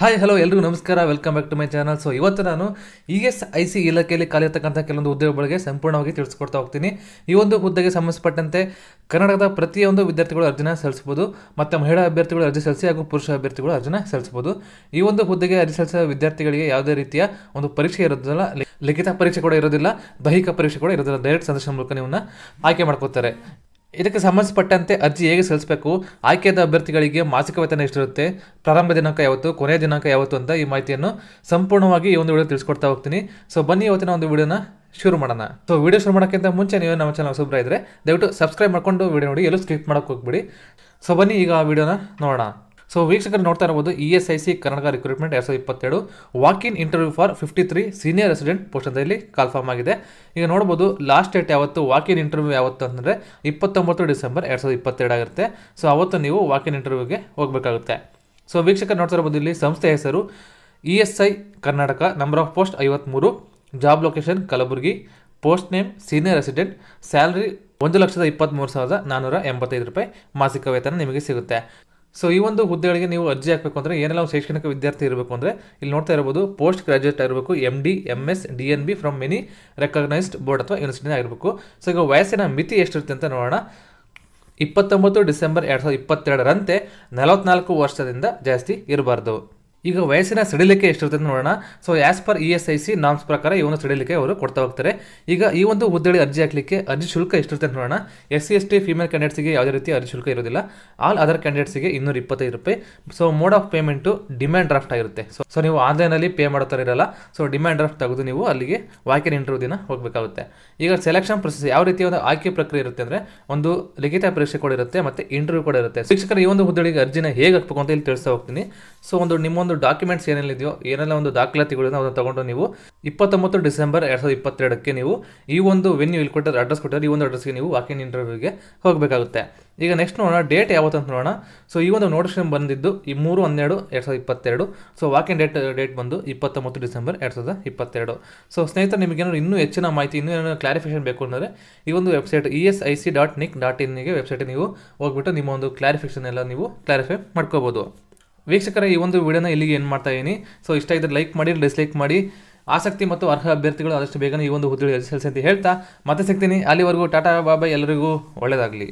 hi hello ಎಲ್ರಿಗೂ ನಮಸ್ಕಾರ welcome back to my channel so ಇವತ್ತು ನಾನು ಎಸ್ ಐ ಸಿ ಇಲಾಖೆಯಲ್ಲಿ ಕಾಲಿರ್ತಕ್ಕಂಥ ಕೆಲವೊಂದು ಹುದ್ದೆಗಳಿಗೆ ಸಂಪೂರ್ಣವಾಗಿ ತಿಳಿಸ್ಕೊಡ್ತಾ ಹೋಗ್ತೀನಿ ಈ ಒಂದು ಹುದ್ದೆಗೆ ಸಂಬಂಧಪಟ್ಟಂತೆ ಕರ್ನಾಟಕದ ಪ್ರತಿಯೊಂದು ವಿದ್ಯಾರ್ಥಿಗಳು ಅರ್ಜಿನ ಸಲ್ಲಿಸ್ಬೋದು ಮತ್ತು ಮಹಿಳಾ ಅಭ್ಯರ್ಥಿಗಳು ಅರ್ಜಿ ಸಲ್ಲಿಸಿ ಹಾಗೂ ಪುರುಷ ಅಭ್ಯರ್ಥಿಗಳು ಅರ್ಜಿನ ಸಲ್ಲಿಸ್ಬೋದು ಈ ಒಂದು ಹುದ್ದೆಗೆ ಅರ್ಜಿ ಸಲ್ಲಿಸಿದ ವಿದ್ಯಾರ್ಥಿಗಳಿಗೆ ಯಾವುದೇ ರೀತಿಯ ಒಂದು ಪರೀಕ್ಷೆ ಇರೋದಿಲ್ಲ ಲಿಖಿತ ಪರೀಕ್ಷೆ ಕೂಡ ಇರೋದಿಲ್ಲ ದೈಹಿಕ ಪರೀಕ್ಷೆ ಕೂಡ ಇರೋದಿಲ್ಲ ಡೈರೆಕ್ಟ್ ಸಂದರ್ಶನ ಮೂಲಕ ನೀವನ್ನ ಆಯ್ಕೆ ಮಾಡ್ಕೋತಾರೆ ಇದಕ್ಕೆ ಸಂಬಂಧಪಟ್ಟಂತೆ ಅರ್ಜಿ ಹೇಗೆ ಸಲ್ಲಿಸಬೇಕು ಆಯ್ಕೆಯಾದ ಅಭ್ಯರ್ಥಿಗಳಿಗೆ ಮಾಸಿಕ ವೇತನ ಎಷ್ಟಿರುತ್ತೆ ಪ್ರಾರಂಭ ದಿನಾಂಕ ಯಾವತ್ತು ಕೊನೆಯ ದಿನಾಂಕ ಯಾವತ್ತು ಅಂತ ಈ ಮಾಹಿತಿಯನ್ನು ಸಂಪೂರ್ಣವಾಗಿ ಈ ಒಂದು ವಿಡಿಯೋ ತಿಳಿಸ್ಕೊಡ್ತಾ ಹೋಗ್ತೀನಿ ಸೊ ಬನ್ನಿ ಇವತ್ತಿನ ಒಂದು ವಿಡಿಯೋನ ಶುರು ಮಾಡೋಣ ಸೊ ವಿಡಿಯೋ ಶುರು ಮಾಡೋಕ್ಕಿಂತ ಮುಂಚೆ ನೀವು ನಮ್ಮ ಚಾನಲ್ ಸುಬ್ರ ಇದ್ದರೆ ದಯವಿಟ್ಟು ಸಬ್ಸ್ಕ್ರೈಬ್ ಮಾಡಿಕೊಂಡು ವಿಡಿಯೋ ನೋಡಿ ಎಲ್ಲೂ ಸ್ಕಿಪ್ ಮಾಡೋಕ್ಕೆ ಹೋಗ್ಬಿಡಿ ಸೊ ಬನ್ನಿ ಈಗ ಆ ವಿಡಿಯೋನ ನೋಡೋಣ ಸೊ ವೀಕ್ಷಕರು ನೋಡ್ತಾ ಇರಬಹುದು E S I C Karnataka recruitment ಎರಡು ಸಾವಿರದ ಇಪ್ಪತ್ತೆರಡು walk in interview for fifty three senior resident post ಅಂತ ಇಲ್ಲಿ ಕಾಲ್ಫಾರ್ಮ್ ಆಗಿದೆ ಈಗ ನೋಡ್ಬೋದು ಲಾಸ್ಟ್ ಡೇಟ್ ಯಾವತ್ತು ವಾಕ್ ಇನ್ ಇಂಟರ್ವ್ಯೂ ಯಾವತ್ತು ಅಂದರೆ ಇಪ್ಪತ್ತೊಂಬತ್ತು ಡಿಸೆಂಬರ್ ಎರಡು ಸಾವಿರದ ಇಪ್ಪತ್ತೆರಡು ಆಗಿರುತ್ತೆ ಸೊ ಅವತ್ತು ನೀವು ವಾಕ್ ಇನ್ ಇಂಟರ್ವ್ಯೂಗೆ ಹೋಗಬೇಕಾಗುತ್ತೆ ಸೊ ವೀಕ್ಷಕರು ನೋಡ್ತಾ ಇರಬಹುದು ಇಲ್ಲಿ ಸಂಸ್ಥೆ ಹೆಸರು E S I Karnataka number of post ಐವತ್ತ್ಮೂರು job location Kalaburagi post name senior resident salary ಒಂದು ಲಕ್ಷದ ಇಪ್ಪತ್ತ್ಮೂರು ಸಾವಿರದ ನಾನ್ನೂರ ಎಂಬತ್ತೈದು ರೂಪಾಯಿ ಮಾಸಿಕ ವೇತನ ನಿಮಗೆ ಸಿಗುತ್ತೆ ಸೊ ಈ ಒಂದು ಹುದ್ದೆಗಳಿಗೆ ನೀವು ಅರ್ಜಿ ಹಾಕಬೇಕು ಅಂದರೆ ಏನೆಲ್ಲ ಶೈಕ್ಷಣಿಕ ವಿದ್ಯಾರ್ಥಿ ಇರಬೇಕು ಅಂದರೆ ಇಲ್ಲಿ ನೋಡ್ತಾ ಇರಬಹುದು ಪೋಸ್ಟ್ ಗ್ರಾಜುಯೇಟ್ ಆಗಿರಬೇಕು M D M S D N B from many recognised board ಅಥವಾ ಯೂನಿವರ್ಸಿಟಿನೇ ಆಗಿರಬೇಕು ಸೊ ಈಗ ವಯಸ್ಸಿನ ಮಿತಿ ಎಷ್ಟಿರುತ್ತೆ ಅಂತ ನೋಡೋಣ ಇಪ್ಪತ್ತೊಂಬತ್ತು ಡಿಸೆಂಬರ್ ಎರಡು ಸಾವಿರದ ಇಪ್ಪತ್ತೆರಡರಂತೆ ನಲವತ್ತ್ನಾಲ್ಕು ವರ್ಷದಿಂದ ಜಾಸ್ತಿ ಇರಬಾರ್ದು ಈಗ ವಯಸ್ಸಿನ ಸಡಿಲಿಕೆ ಎಷ್ಟಿರುತ್ತೆ ನೋಡೋಣ so as per E S I C norms ಪ್ರಕಾರ ಇವನು ಸಡಿಲಿಕೆ ಅವರು ಕೊಡ್ತಾ ಹೋಗ್ತಾರೆ ಈಗ ಈ ಒಂದು ಹುದ್ದೆಗೆ ಅರ್ಜಿ ಹಾಕಲಿಕ್ಕೆ ಅರ್ಜಿ ಶುಲ್ಕ ಎಷ್ಟಿರುತ್ತೆ ನೋಡೋಣ S C S T female ಕ್ಯಾಂಡಿಡೇಟ್ಸ್ಗೆ ಯಾವುದೇ ರೀತಿ ಅರ್ಜಿ ಶುಲ್ಕ ಇರೋದಿಲ್ಲ ಆಲ್ ಅದರ್ ಕ್ಯಾಂಡಿಡೇಟ್ಸ್ಗೆ ಇನ್ನೂರ ಇಪ್ಪತ್ತೈದು ರೂಪಾಯಿ so mode of payment demand draft ಆಗಿರುತ್ತೆ ಸೊ ಸೊ ನೀವು ಆನ್ಲೈನಲ್ಲಿ ಪೇ ಮಾಡೋ ಥರ ಇರಲ್ಲ ಸೊ ಡಿಮ್ಯಾಂಡ್ ಡ್ರಾಫ್ಟ್ ತೆಗೆದು ನೀವು ಅಲ್ಲಿಗೆ ವಾಕಿನ್ ಇಂಟರ್ವ್ಯೂ ದಿನ ಹೋಗಬೇಕಾಗುತ್ತೆ ಈಗ ಸೆಲೆಕ್ಷನ್ ಪ್ರೊಸೆಸ್ ಯಾವ ರೀತಿಯ ಒಂದು ಆಯ್ಕೆ ಪ್ರಕ್ರಿಯೆ ಇರುತ್ತೆ ಅಂದರೆ ಒಂದು ಲಿಖಿತ ಪರೀಕ್ಷೆ ಕೂಡ ಇರುತ್ತೆ ಮತ್ತು ಇಂಟರ್ವ್ಯೂ ಕೂಡ ಇರುತ್ತೆ ಶಿಕ್ಷಕರ ಈ ಒಂದು ಹುದ್ದೆಗೆ ಅರ್ಜಿನ ಹೇಗೆ ಹಾಕಬೇಕು ಅಂತ ಇಲ್ಲಿ ತಿಳಿಸ್ತಾ ಹೋಗ್ತೀನಿ ಸೊ ಒಂದು ನಿಮ್ಮೊಂದು ಒಂದು ಡಾಕ್ಯುಮೆಂಟ್ಸ್ ಏನೇನಿದೆಯೋ ಏನೆಲ್ಲ ಒಂದು ದಾಖಲಾತಿಗಳನ್ನ ಅದನ್ನು ತಗೊಂಡು ನೀವು ಇಪ್ಪತ್ತೊಂಬತ್ತು ಡಿಸೆಂಬರ್ ಎರಡು ಸಾವಿರದ ಇಪ್ಪತ್ತೆರಡಕ್ಕೆ ನೀವು ಈ ಒಂದು ವೆನ್ಯೂ ಇಲ್ಲಿ ಕೊಟ್ಟಿರೋ ಅಡ್ರೆಸ್ ಕೊಟ್ಟರೆ ಈ ಒಂದು ಅಡ್ರೆಸ್ಗೆ ನೀವು ವಾಕಿನ್ ಇಂಟರ್ವ್ಯೂಗೆ ಹೋಗಬೇಕಾಗುತ್ತೆ ಈಗ ನೆಕ್ಸ್ಟ್ ನೋಡೋಣ ಡೇಟ್ ಯಾವತ್ತಂತ ನೋಡೋಣ ಸೊ ಈ ಒಂದು ನೋಟಿಫಿಕೇಶನ್ ಬಂದಿದ್ದು ಈ ಮೂರು ಹನ್ನೆರಡು ಎರಡು ಸಾವಿರದ ಇಪ್ಪತ್ತೆರಡು ಸೊ ವಾಕಿನ್ ಡೇಟ್ ಡೇಟ್ ಬಂದು ಇಪ್ಪತ್ತೊಂಬತ್ತು ಡಿಸೆಂಬರ್ ಎರಡು ಸಾವಿರದ ಇಪ್ಪತ್ತೆರಡು ಸೊ ಸ್ನೇಹಿತರು ನಿಮಗೇನಾದ್ರು ಇನ್ನೂ ಹೆಚ್ಚಿನ ಮಾಹಿತಿ ಇನ್ನೂ ಏನಾದ್ರು ಕ್ಲಾರಿಫಿಕೇಶನ್ ಬೇಕು ಅಂದರೆ ಈ ಒಂದು website E S I C dot nic dot ಇನ್ಗೆ ವೆಬ್ಸೈಟ್ ನೀವು ಹೋಗ್ಬಿಟ್ಟು ನಿಮ್ಮ ಒಂದು ಕ್ಲಾರಿಫಿಕೇಶನ್ ಎಲ್ಲ ನೀವು ಕ್ಲಾರಿಫೈ ಮಾಡ್ಕೋಬೋದು ವೀಕ್ಷಕರ ಈ ಒಂದು ವಿಡಿಯೋನ ಇಲ್ಲಿಗೆ ಏನು ಮಾಡ್ತಾ ಇದ್ದೀನಿ ಸೊ ಇಷ್ಟ ಇದ್ದರೆ ಲೈಕ್ ಮಾಡಿ ಡಿಸ್ಲೈಕ್ ಮಾಡಿ ಆಸಕ್ತಿ ಮತ್ತು ಅರ್ಹ ಅಭ್ಯರ್ಥಿಗಳು ಆದಷ್ಟು ಬೇಗನೆ ಈ ಒಂದು ಹುದ್ದೆಗಳು ಎದುರಿಸಲಿಸಿ ಅಂತ ಹೇಳ್ತಾ ಮತ್ತೆ ಸಿಗ್ತೀನಿ ಅಲ್ಲಿವರೆಗೂ ಟಾಟಾ ಬಾಬಾ ಎಲ್ಲರಿಗೂ ಒಳ್ಳೆಯದಾಗಲಿ